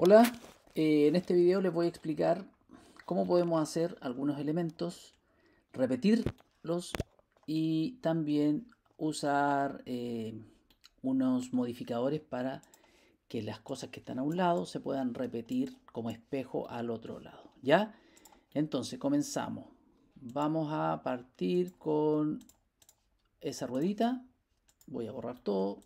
Hola, eh, en este video les voy a explicar cómo podemos hacer algunos elementos, repetirlos y también usar eh, unos modificadores para que las cosas que están a un lado se puedan repetir como espejo al otro lado. ¿Ya? Entonces comenzamos. Vamos a partir con esa ruedita. Voy a borrar todo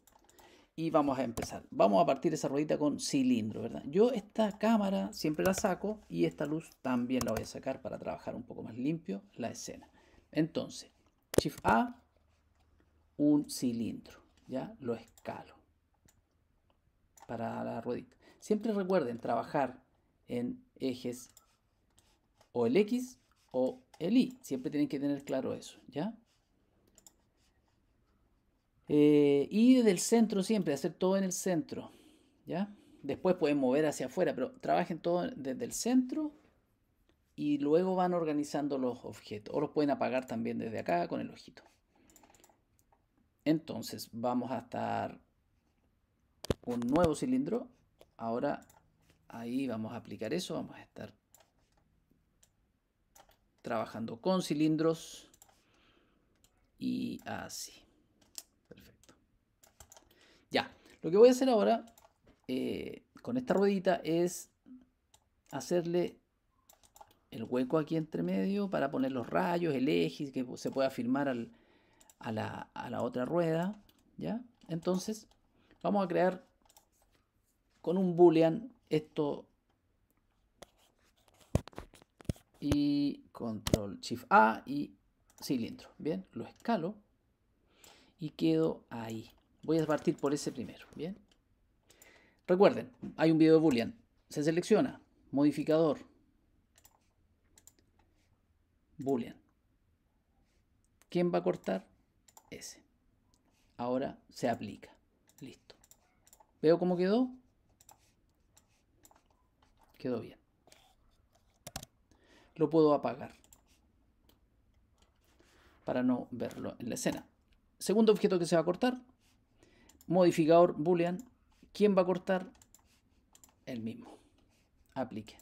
y vamos a empezar. Vamos a partir esa ruedita con cilindro, ¿verdad? Yo esta cámara siempre la saco y esta luz también la voy a sacar para trabajar un poco más limpio la escena. Entonces, Shift A, un cilindro, ¿ya? Lo escalo para la ruedita. Siempre recuerden trabajar en ejes o el X o el Y. Siempre tienen que tener claro eso, ¿ya? Eh, y desde el centro siempre, hacer todo en el centro. ¿ya? Después pueden mover hacia afuera, pero trabajen todo desde el centro y luego van organizando los objetos. O los pueden apagar también desde acá con el ojito. Entonces vamos a estar un nuevo cilindro. Ahora ahí vamos a aplicar eso. Vamos a estar trabajando con cilindros y así. Lo que voy a hacer ahora eh, con esta ruedita es hacerle el hueco aquí entre medio para poner los rayos, el eje que se pueda firmar a, la, otra rueda. ¿ya? Entonces vamos a crear con un boolean esto y control shift A y cilindro. Bien, lo escalo y quedo ahí. Voy a partir por ese primero, ¿bien? Recuerden, hay un video de boolean. Se selecciona, modificador, boolean. ¿Quién va a cortar? Ese. Ahora se aplica. Listo. ¿Veo cómo quedó? Quedó bien. Lo puedo apagar para no verlo en la escena. Segundo objeto que se va a cortar, modificador boolean, ¿quién va a cortar? El mismo. Aplique.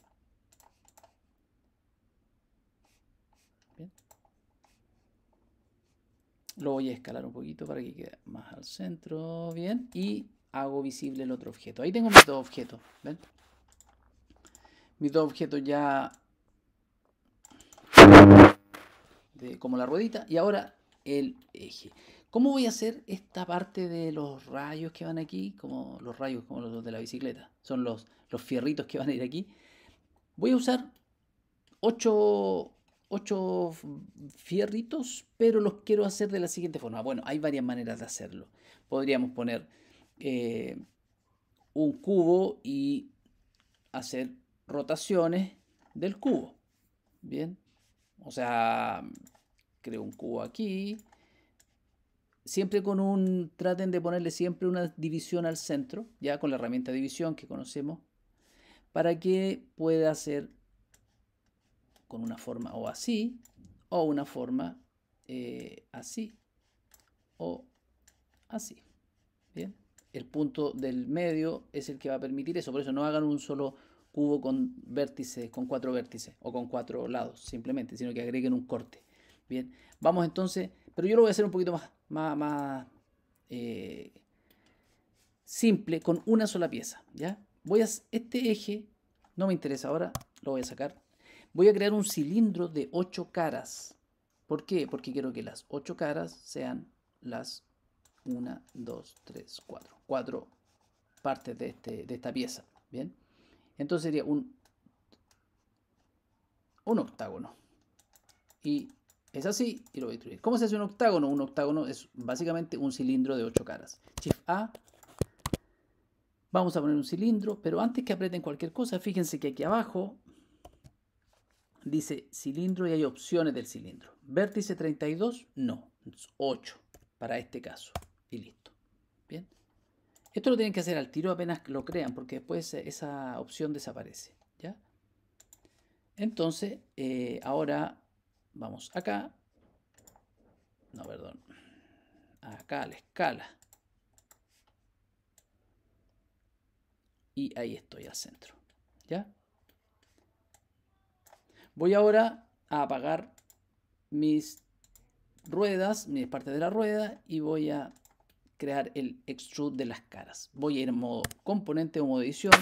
Lo voy a escalar un poquito para que quede más al centro. Bien. Y hago visible el otro objeto. Ahí tengo mis dos objetos. ¿Ven? Mis dos objetos ya... De, como la ruedita. Y ahora el eje. ¿Cómo voy a hacer esta parte de los rayos que van aquí? Como los rayos, como los de la bicicleta. Son los, los fierritos que van a ir aquí. Voy a usar 8, fierritos, pero los quiero hacer de la siguiente forma. Ah, bueno, hay varias maneras de hacerlo. Podríamos poner eh, un cubo y hacer rotaciones del cubo. Bien. O sea, creo un cubo aquí siempre con un, traten de ponerle siempre una división al centro, ya con la herramienta división que conocemos, para que pueda ser con una forma o así, o una forma eh, así, o así. Bien, el punto del medio es el que va a permitir eso, por eso no hagan un solo cubo con vértices, con cuatro vértices o con cuatro lados, simplemente, sino que agreguen un corte. Bien, vamos entonces pero yo lo voy a hacer un poquito más, más, eh, simple, con una sola pieza. ¿ya? Voy a, este eje no me interesa ahora, lo voy a sacar. Voy a crear un cilindro de ocho caras. ¿Por qué? Porque quiero que las ocho caras sean las 1, 2, 3, 4. Cuatro partes de, este, de esta pieza. ¿Bien? Entonces sería un, un octágono. Y es así y lo voy a destruir. ¿Cómo se hace un octágono? Un octágono es básicamente un cilindro de 8 caras. Shift A. Vamos a poner un cilindro, pero antes que aprieten cualquier cosa, fíjense que aquí abajo dice cilindro y hay opciones del cilindro. Vértice 32, no, 8 para este caso. Y listo. Bien. Esto lo tienen que hacer al tiro apenas lo crean, porque después eh, esa opción desaparece. ¿ya? Entonces, eh, ahora Vamos acá. No, perdón. Acá la escala. Y ahí estoy al centro. ¿Ya? Voy ahora a apagar mis ruedas, mi parte de la rueda y voy a crear el extrude de las caras. Voy a ir en modo componente o modo edición,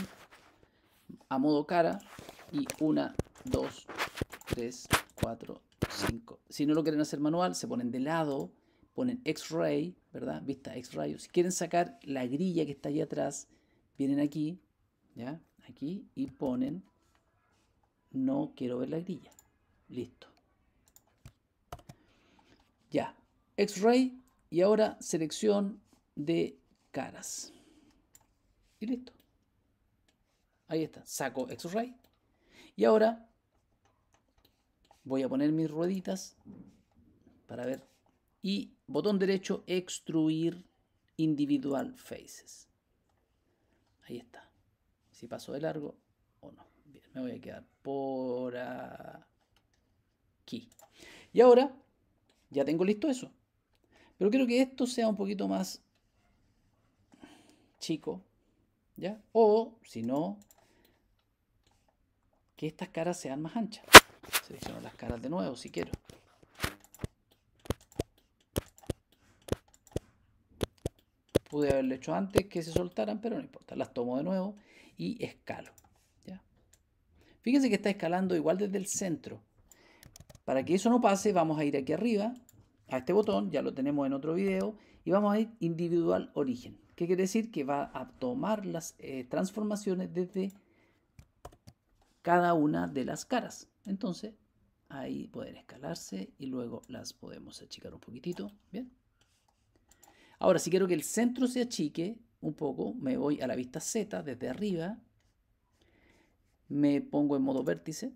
a modo cara y una, dos, tres, cuatro... Si no lo quieren hacer manual, se ponen de lado, ponen X-ray, ¿verdad? Vista X-ray. Si quieren sacar la grilla que está ahí atrás, vienen aquí, ¿ya? Aquí y ponen no quiero ver la grilla. Listo. Ya. X-ray y ahora selección de caras. Y listo. Ahí está. Saco X-ray. Y ahora Voy a poner mis rueditas para ver. Y botón derecho, extruir individual faces. Ahí está. Si paso de largo o no. Bien, me voy a quedar por aquí. Y ahora ya tengo listo eso. Pero quiero que esto sea un poquito más chico. ¿Ya? O, si no, que estas caras sean más anchas. Selecciono las caras de nuevo si quiero. Pude haberle hecho antes que se soltaran, pero no importa. Las tomo de nuevo y escalo. Fíjense que está escalando igual desde el centro. Para que eso no pase, vamos a ir aquí arriba, a este botón, ya lo tenemos en otro video, y vamos a ir individual origen. ¿Qué quiere decir? Que va a tomar las eh, transformaciones desde cada una de las caras. Entonces, ahí pueden escalarse y luego las podemos achicar un poquitito. Bien. Ahora, si quiero que el centro se achique un poco, me voy a la vista Z desde arriba. Me pongo en modo vértice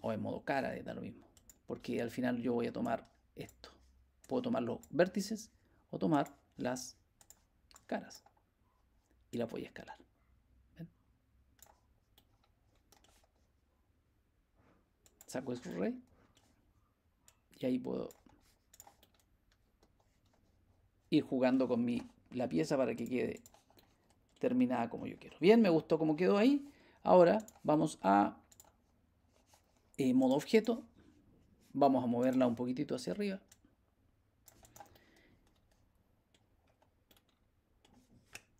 o en modo cara, eh, da lo mismo. Porque al final yo voy a tomar esto. Puedo tomar los vértices o tomar las caras. Y la voy a escalar. saco el rey y ahí puedo ir jugando con mi, la pieza para que quede terminada como yo quiero. Bien, me gustó como quedó ahí. Ahora vamos a eh, modo objeto. Vamos a moverla un poquitito hacia arriba.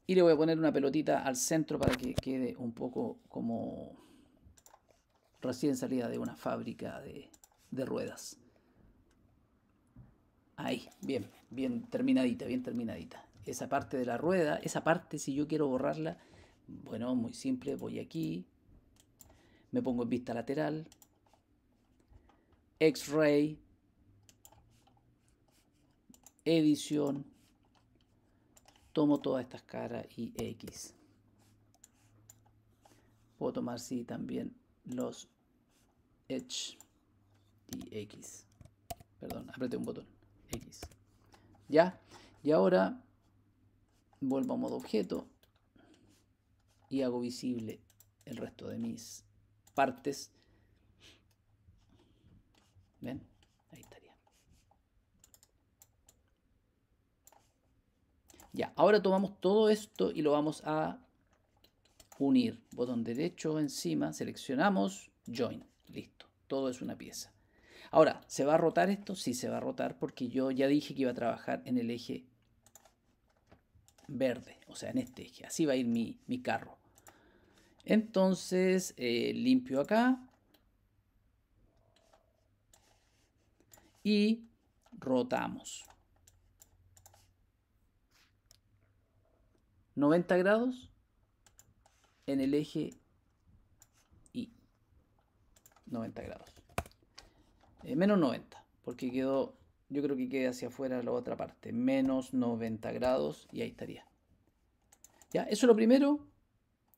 Y le voy a poner una pelotita al centro para que quede un poco como recién salida de una fábrica de, ruedas. Ahí, bien, bien terminadita, bien terminadita. Esa parte de la rueda, esa parte si yo quiero borrarla, bueno, muy simple, voy aquí, me pongo en vista lateral, X-ray, edición, tomo todas estas caras y X. Puedo tomar, sí, también los edge y X. Perdón, apreté un botón. X. ¿Ya? Y ahora vuelvo a modo objeto y hago visible el resto de mis partes. ¿Ven? Ahí estaría. Ya, ahora tomamos todo esto y lo vamos a unir. Botón derecho encima, seleccionamos, join. Listo, todo es una pieza. Ahora, ¿se va a rotar esto? Sí, se va a rotar porque yo ya dije que iba a trabajar en el eje verde, o sea, en este eje. Así va a ir mi, carro. Entonces, eh, limpio acá. Y rotamos. 90 grados en el eje Y. 90 grados. Eh, menos 90, porque quedó, yo creo que quede hacia afuera la otra parte. Menos 90 grados y ahí estaría. Ya, eso es lo primero.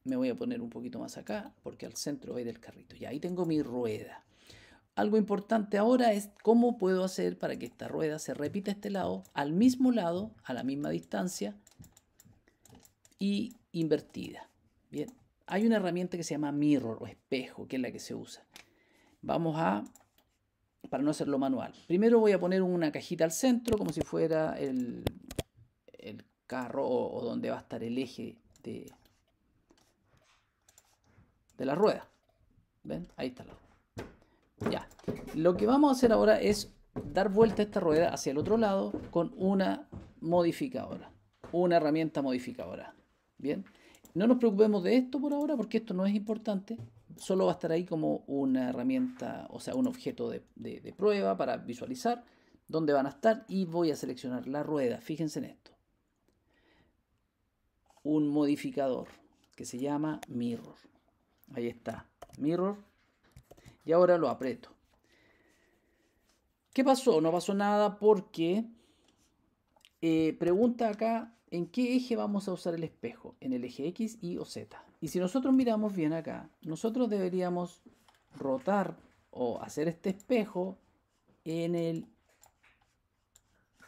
Me voy a poner un poquito más acá, porque al centro hay del carrito. y ahí tengo mi rueda. Algo importante ahora es cómo puedo hacer para que esta rueda se repita a este lado, al mismo lado, a la misma distancia y invertida. Bien, hay una herramienta que se llama mirror o espejo, que es la que se usa. Vamos a, para no hacerlo manual, primero voy a poner una cajita al centro como si fuera el, el carro o, donde va a estar el eje de, de la rueda. ¿Ven? Ahí está la Ya. Lo que vamos a hacer ahora es dar vuelta esta rueda hacia el otro lado con una modificadora, una herramienta modificadora. Bien. No nos preocupemos de esto por ahora porque esto no es importante. Solo va a estar ahí como una herramienta, o sea, un objeto de, prueba para visualizar dónde van a estar y voy a seleccionar la rueda. Fíjense en esto. Un modificador que se llama mirror. Ahí está, mirror. Y ahora lo aprieto. ¿Qué pasó? No pasó nada porque eh, pregunta acá en qué eje vamos a usar el espejo, en el eje X, Y o Z. Y si nosotros miramos bien acá, nosotros deberíamos rotar o hacer este espejo en el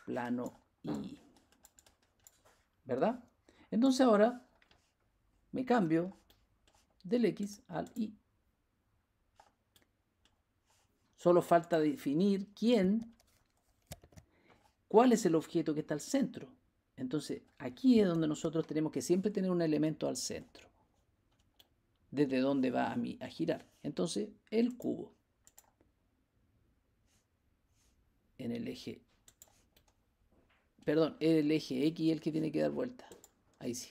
plano Y. ¿Verdad? Entonces ahora me cambio del X al Y. Solo falta definir quién, cuál es el objeto que está al centro. Entonces, aquí es donde nosotros tenemos que siempre tener un elemento al centro, desde donde va a, a girar. Entonces, el cubo en el eje, perdón, el eje X el que tiene que dar vuelta. Ahí sí.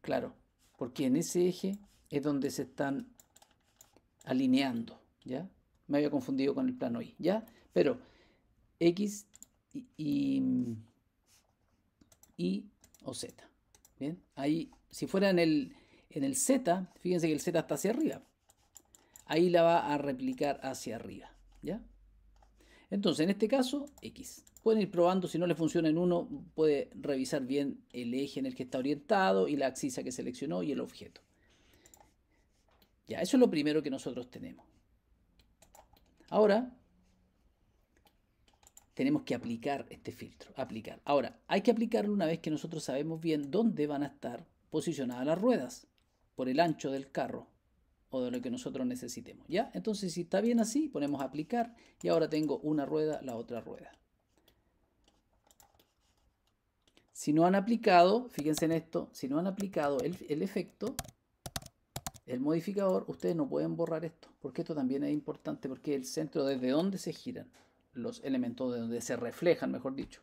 Claro, porque en ese eje es donde se están alineando, ¿ya? Me había confundido con el plano Y, ¿ya? Pero X y, o Z. Bien, ahí, si fuera en el, en el Z, fíjense que el Z está hacia arriba. Ahí la va a replicar hacia arriba. ¿Ya? Entonces, en este caso, X. Pueden ir probando, si no le funciona en uno, puede revisar bien el eje en el que está orientado y la axisa que seleccionó y el objeto. Ya, eso es lo primero que nosotros tenemos. Ahora, tenemos que aplicar este filtro. Aplicar. Ahora, hay que aplicarlo una vez que nosotros sabemos bien dónde van a estar posicionadas las ruedas por el ancho del carro o de lo que nosotros necesitemos. ¿Ya? Entonces, si está bien así, ponemos aplicar y ahora tengo una rueda, la otra rueda. Si no han aplicado, fíjense en esto, si no han aplicado el, efecto, el modificador, ustedes no pueden borrar esto, porque esto también es importante, porque el centro desde donde se giran los elementos de donde se reflejan, mejor dicho.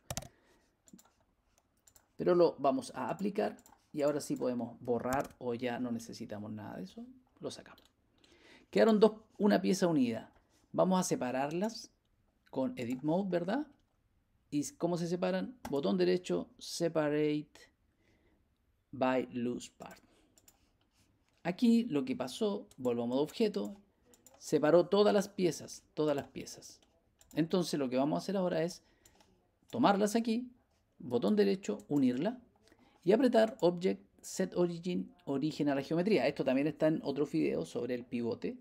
Pero lo vamos a aplicar y ahora sí podemos borrar o ya no necesitamos nada de eso. Lo sacamos. Quedaron dos, una pieza unida. Vamos a separarlas con Edit Mode, ¿verdad? ¿Y cómo se separan? Botón derecho, Separate by Loose Part. Aquí lo que pasó, volvamos a objeto, separó todas las piezas, todas las piezas. Entonces lo que vamos a hacer ahora es tomarlas aquí, botón derecho, unirla y apretar Object Set Origin, origen a la geometría. Esto también está en otro video sobre el pivote.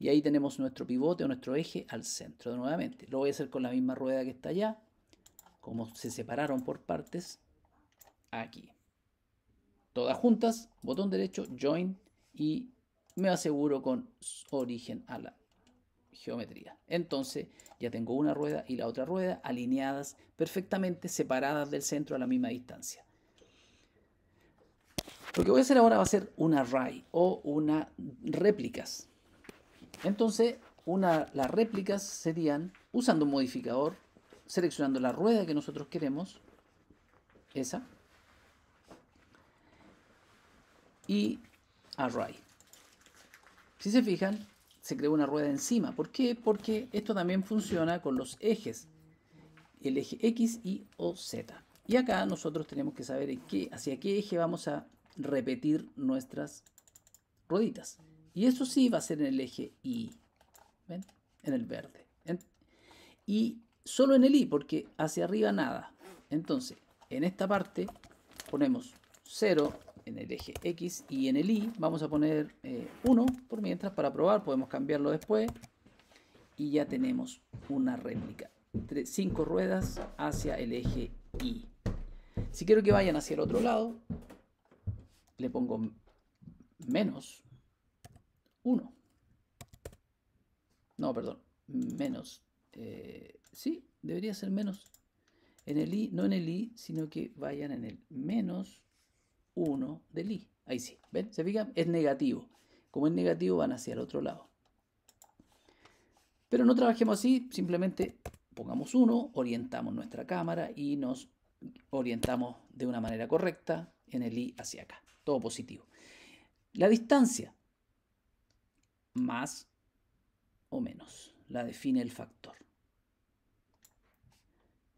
Y ahí tenemos nuestro pivote o nuestro eje al centro nuevamente. Lo voy a hacer con la misma rueda que está allá. Como se separaron por partes, aquí. Todas juntas, botón derecho, Join y me aseguro con origen a la geometría. Entonces ya tengo una rueda y la otra rueda alineadas perfectamente separadas del centro a la misma distancia. Lo que voy a hacer ahora va a ser un array o una réplicas. Entonces una, las réplicas serían usando un modificador, seleccionando la rueda que nosotros queremos, esa, y array. Si se fijan, se creó una rueda encima. ¿Por qué? Porque esto también funciona con los ejes, el eje X, Y o Z. Y acá nosotros tenemos que saber en qué, hacia qué eje vamos a repetir nuestras rueditas. Y eso sí va a ser en el eje Y, ¿ven? En el verde. Y solo en el Y, porque hacia arriba nada. Entonces, en esta parte ponemos 0, en el eje X y en el Y. Vamos a poner 1 eh, por mientras para probar. Podemos cambiarlo después. Y ya tenemos una réplica. 5 ruedas hacia el eje Y. Si quiero que vayan hacia el otro lado, le pongo menos 1. No, perdón. Menos. Eh, sí, debería ser menos. En el i, no en el i, sino que vayan en el menos 1 del i. Ahí sí, ¿ven? ¿Se fijan? Es negativo. Como es negativo, van hacia el otro lado. Pero no trabajemos así, simplemente pongamos 1, orientamos nuestra cámara y nos orientamos de una manera correcta en el i hacia acá. Todo positivo. La distancia, más o menos, la define el factor.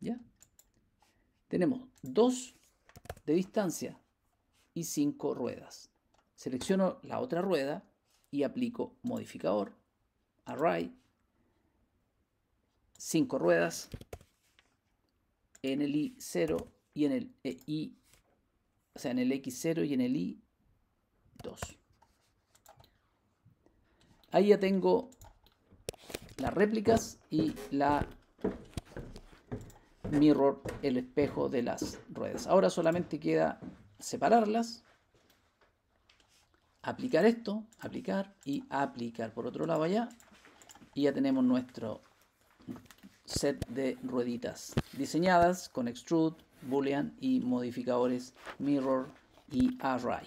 ¿Ya? Tenemos 2 de distancia y 5 ruedas. Selecciono la otra rueda y aplico modificador, array, 5 ruedas, en el i0 y en el i, o sea, en el x0 y en el i2. Ahí ya tengo las réplicas y la mirror, el espejo de las ruedas. Ahora solamente queda separarlas, aplicar esto, aplicar y aplicar por otro lado allá y ya tenemos nuestro set de rueditas diseñadas con extrude, boolean y modificadores mirror y array.